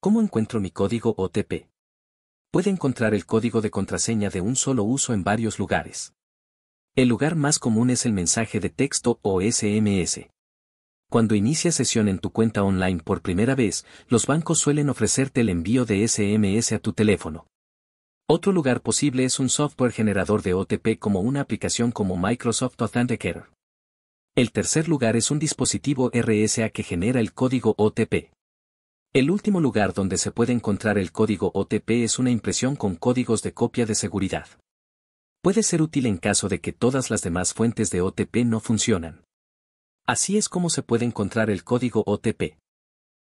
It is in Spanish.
¿Cómo encuentro mi código OTP? Puede encontrar el código de contraseña de un solo uso en varios lugares. El lugar más común es el mensaje de texto o SMS. Cuando inicias sesión en tu cuenta online por primera vez, los bancos suelen ofrecerte el envío de SMS a tu teléfono. Otro lugar posible es un software generador de OTP como una aplicación como Microsoft Authenticator. El tercer lugar es un dispositivo RSA que genera el código OTP. El último lugar donde se puede encontrar el código OTP es una impresión con códigos de copia de seguridad. Puede ser útil en caso de que todas las demás fuentes de OTP no funcionan. Así es como se puede encontrar el código OTP.